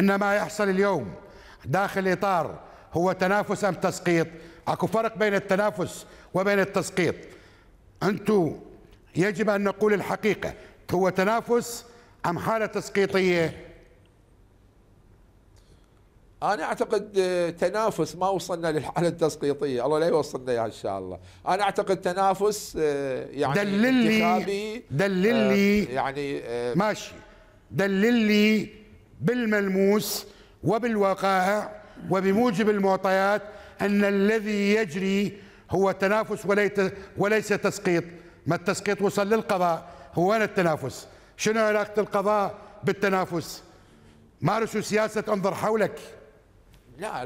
أن ما يحصل اليوم داخل إطار هو تنافس أم تسقيط أكو فرق بين التنافس وبين التسقيط أنتم يجب أن نقول الحقيقة هو تنافس أم حالة تسقيطية انا اعتقد آه، تنافس ما وصلنا للحاله التسقيطيه الله لا يوصلنا اياها ان شاء الله انا اعتقد تنافس آه، يعني دلل لي دلل لي آه، يعني ماشي دلل لي بالملموس وبالوقائع وبموجب المعطيات أن الذي يجري هو تنافس وليس تسقيط ما التسقيط وصل للقضاء هو وين التنافس شنو علاقة القضاء بالتنافس مارسوا سياسة انظر حولك لا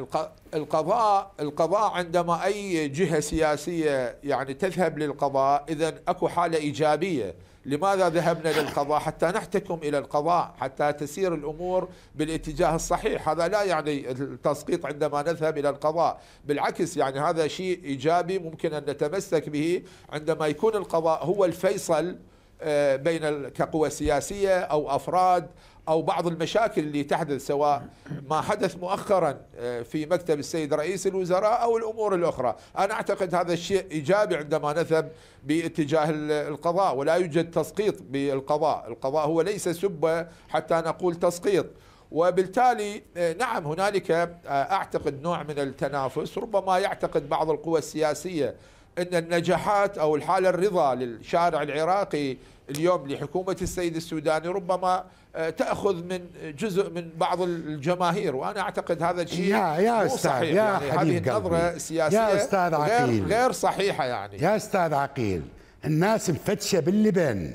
القضاء القضاء عندما اي جهه سياسيه يعني تذهب للقضاء اذا اكو حاله ايجابيه لماذا ذهبنا للقضاء حتى نحتكم الى القضاء حتى تسير الامور بالاتجاه الصحيح هذا لا يعني التسقيط عندما نذهب الى القضاء بالعكس يعني هذا شيء ايجابي ممكن ان نتمسك به عندما يكون القضاء هو الفيصل آه، بين كقوى سياسية أو أفراد أو بعض المشاكل اللي تحدث سواء ما حدث مؤخرا آه، في مكتب السيد رئيس الوزراء أو الأمور الأخرى أنا أعتقد هذا الشيء إيجابي عندما نذهب باتجاه القضاء ولا يوجد تسقيط بالقضاء القضاء هو ليس سبة حتى نقول تسقيط وبالتالي آه، نعم هنالك أعتقد نوع من التنافس ربما يعتقد بعض القوى السياسية ان النجاحات او الحاله الرضا للشارع العراقي اليوم لحكومه السيد السوداني ربما آه، تاخذ من جزء من بعض الجماهير وانا اعتقد هذا الشيء يا يا مو استاذ صحيح يا يعني هذه النظره السياسيه يا استاذ عقيل غير, غير صحيحه يعني يا استاذ عقيل الناس مفتشه باللبن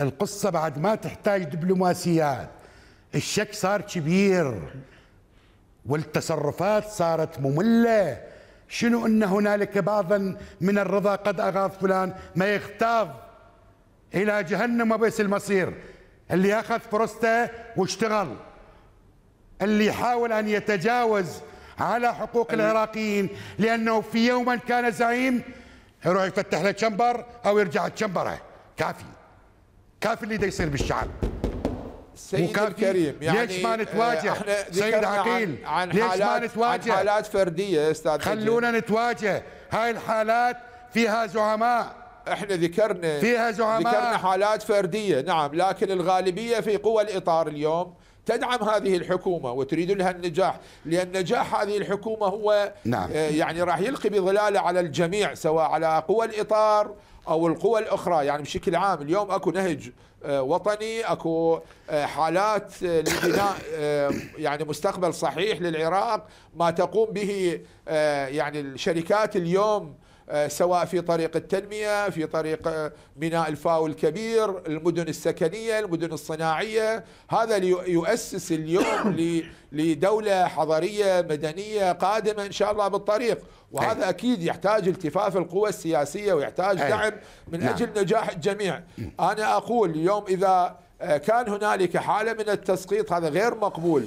القصه بعد ما تحتاج دبلوماسيات الشك صار كبير والتصرفات صارت ممله شنو أن هنالك بعضا من الرضا قد أغاض فلان ما يغتاظ إلى جهنم وبئس المصير اللي أخذ فرصته واشتغل اللي حاول أن يتجاوز على حقوق العراقيين لأنه في يوما كان زعيم يروح يفتح له أو يرجع تشمبره كافي كافي اللي يصير بالشعب سيد الكريم يعني ليش ما يعني، آه، نتواجه سيد عقيل عن, عن ليش ما نتواجه عن حالات فرديه استاذ خلونا نجيب. نتواجه هاي الحالات فيها زعماء احنا ذكرنا فيها زعماء ذكرنا حالات فرديه نعم لكن الغالبيه في قوى الاطار اليوم تدعم هذه الحكومة وتريد لها النجاح لأن نجاح هذه الحكومة هو نعم. آه، يعني راح يلقي بظلاله على الجميع سواء على قوى الإطار أو القوى الأخرى يعني بشكل عام اليوم أكو نهج آه، وطني أكو آه، حالات لبناء يعني مستقبل صحيح للعراق ما تقوم به يعني الشركات اليوم آه، سواء في طريق التنمية في طريق آه، بناء الفاو الكبير المدن السكنية المدن الصناعية هذا يؤسس اليوم لدولة حضرية مدنية قادمة إن شاء الله بالطريق وهذا أي. أكيد يحتاج التفاف القوى السياسية ويحتاج أي. دعم من نعم. أجل نجاح الجميع أنا أقول اليوم إذا آه، كان هنالك حالة من التسقيط هذا غير مقبول